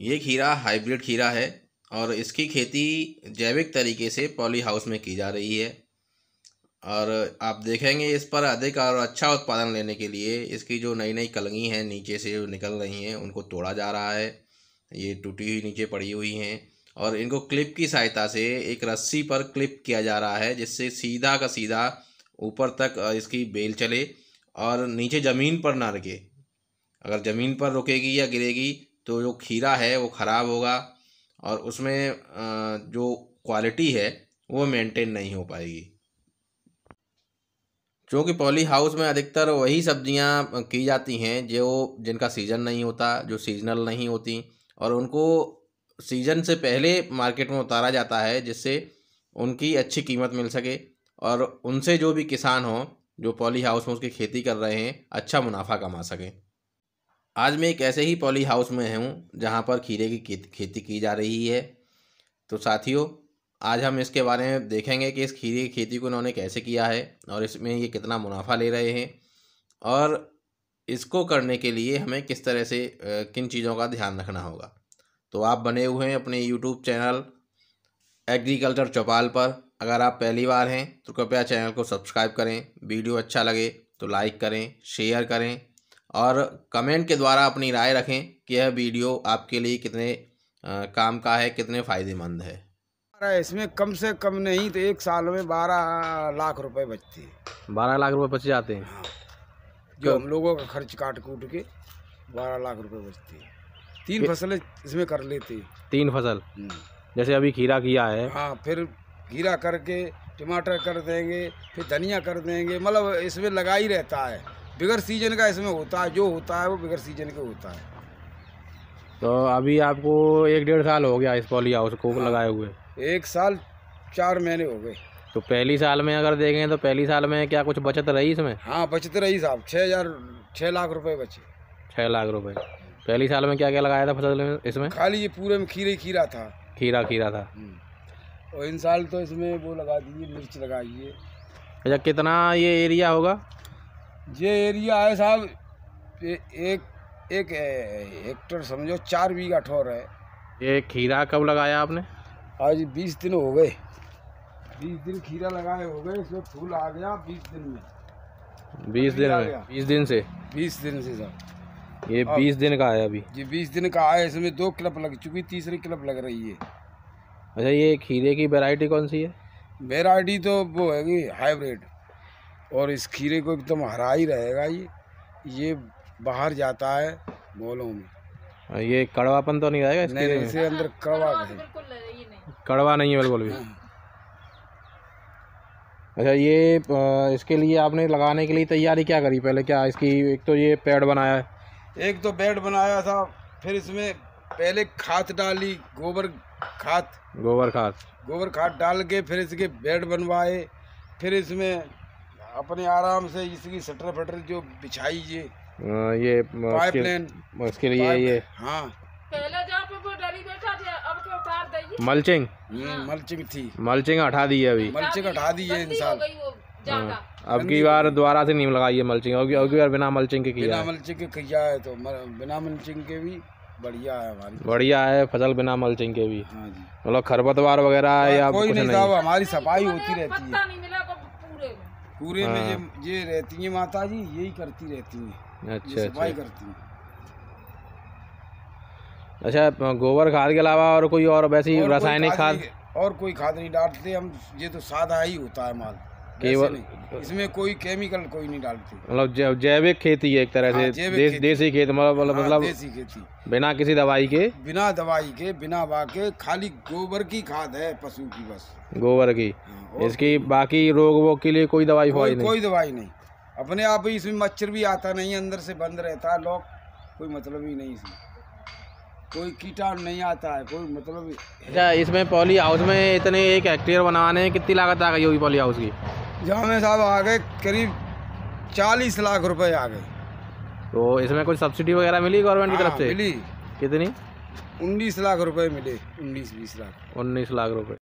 ये खीरा हाइब्रिड खीरा है और इसकी खेती जैविक तरीके से पॉली हाउस में की जा रही है और आप देखेंगे इस पर अधिक और अच्छा उत्पादन लेने के लिए इसकी जो नई नई कलंगी हैं नीचे से जो निकल रही हैं उनको तोड़ा जा रहा है ये टूटी हुई नीचे पड़ी हुई हैं और इनको क्लिप की सहायता से एक रस्सी पर क्लिप किया जा रहा है जिससे सीधा का सीधा ऊपर तक इसकी बेल चले और नीचे ज़मीन पर ना रखे अगर ज़मीन पर रुकेगी या गिरेगी तो जो खीरा है वो ख़राब होगा और उसमें जो क्वालिटी है वो मेंटेन नहीं हो पाएगी क्योंकि पॉली हाउस में अधिकतर वही सब्जियां की जाती हैं जो जिनका सीज़न नहीं होता जो सीजनल नहीं होती और उनको सीज़न से पहले मार्केट में उतारा जाता है जिससे उनकी अच्छी कीमत मिल सके और उनसे जो भी किसान हों जो पॉली हाउस में उसकी खेती कर रहे हैं अच्छा मुनाफा कमा सकें आज मैं एक ऐसे ही पॉली हाउस में हूँ जहाँ पर खीरे की खेती की जा रही है तो साथियों आज हम इसके बारे में देखेंगे कि इस खीरे की खेती को उन्होंने कैसे किया है और इसमें ये कितना मुनाफा ले रहे हैं और इसको करने के लिए हमें किस तरह से किन चीज़ों का ध्यान रखना होगा तो आप बने हुए हैं अपने यूट्यूब चैनल एग्रीकल्चर चौपाल पर अगर आप पहली बार हैं तो कृपया चैनल को सब्सक्राइब करें वीडियो अच्छा लगे तो लाइक करें शेयर करें और कमेंट के द्वारा अपनी राय रखें कि यह वीडियो आपके लिए कितने काम का है कितने फ़ायदेमंद है इसमें कम से कम नहीं तो एक साल में बारह लाख रुपए बचते हैं बारह लाख रुपए बच जाते हैं हाँ। जो हम लोगों का खर्च काट कूट के बारह लाख रुपए बचते हैं तीन फसलें इसमें कर लेते हैं तीन फसल हम्म। जैसे अभी खीरा किया है हाँ फिर खीरा करके टमाटर कर देंगे फिर धनिया कर देंगे मतलब इसमें लगा ही रहता है बिगर सीजन का इसमें होता है जो होता है वो बिगर सीजन के होता है तो अभी आपको एक डेढ़ साल हो गया इस पॉली हाउस को हाँ, लगाए हुए एक साल चार महीने हो गए तो पहली साल में अगर देखें तो पहली साल में क्या कुछ बचत रही इसमें हाँ बचत रही साहब छः हज़ार छः लाख रुपए बचे छः लाख रुपए पहली साल में क्या क्या लगाया था फसल में इसमें खाली ये पूरे में खीरे खीरा था खीरा खीरा था हम्म। और इन साल तो इसमें वो लगा दीजिए मिर्च लगाइए अच्छा कितना ये एरिया होगा ये एरिया है साहब एक एक हेक्टर समझो चार बीघा ठोर है ये खीरा कब लगाया आपने आज बीस दिन हो गए बीस दिन खीरा लगाए हो गए इसमें फूल आ गया बीस दिन में बीस दिन में बीस दिन से बीस दिन से साहब ये बीस दिन का है अभी ये बीस दिन का आया इसमें दो क्लब लग चुकी तीसरी क्लब लग रही है अच्छा ये खीरे की वेराइटी कौन सी है वेराइटी तो वो है हाईब्रिड और इस खीरे को एकदम हरा ही रहेगा ये ये बाहर जाता है बोलों में हाँ, ये कड़वापन तो नहीं रहेगा इसके नहीं, नहीं अंदर हाँ, कड़वा तो नहीं कड़वा नहीं है बिल्कुल भी हाँ। अच्छा ये इसके लिए आपने लगाने के लिए तैयारी क्या करी पहले क्या इसकी एक तो ये पेड़ बनाया एक तो पेड़ बनाया था फिर इसमें पहले खाद डाली गोबर खाद गोबर खाद गोबर खाद डाल के फिर इसके बेड बनवाए फिर इसमें अपने आराम से इसकी सटर फटर जो बिछाई हाँ, ये ये पाइपलाइन उसके लिए ये हाँ पहले मल्चिंग हम्म, हाँ। मल्चिंग थी मल्चिंग हटा दी है अभी मल्चिंग हटा दी है इंसान हाँ। अब की बार दोबारा से नीम लगाई है मल्चिंग अब की बार बिना मल्चिंग के किया बिना मल्चिंग के किया है तो बिना मल्चिंग के भी बढ़िया है हमारी बढ़िया है फसल बिना मल्चिंग के भी मतलब खरपतवार वगैरह या कोई नहीं, नहीं। हमारी सफाई होती रहती है पूरे हाँ। में ये हाँ। ये रहती है माता जी यही करती रहती है अच्छा सफाई अच्छा। करती है अच्छा गोबर खाद के अलावा और कोई और वैसे रासायनिक खाद और कोई खाद नहीं डालते हम ये तो सादा ही होता है माल केवल इसमें कोई केमिकल कोई नहीं डालती मतलब जैविक खेती है एक तरह से हाँ, देश, देसी खेत मतलब मतलब, हाँ, मतलब देसी खेती बिना किसी दवाई के बिना दवाई के बिना वाके खाली गोबर की खाद है पशु की बस गोबर की हाँ, इसकी बाकी रोग वो के लिए कोई दवाई कोई, नहीं कोई दवाई नहीं अपने आप ही इसमें मच्छर भी आता नहीं अंदर से बंद रहता है लोग कोई मतलब ही नहीं इसमें कोई कीटाणु नहीं आता है कोई मतलब अच्छा इसमें पॉली हाउस में इतने एक हेक्टेयर बनाने कितनी लागत आ गई होगी पॉली हाउस की जामे साहब आ गए करीब चालीस लाख रुपए आ गए तो इसमें कुछ सब्सिडी वगैरह मिली गवर्नमेंट की हाँ, तरफ से मिली कितनी उन्नीस लाख रुपए मिले उन्नीस बीस लाख उन्नीस लाख रुपए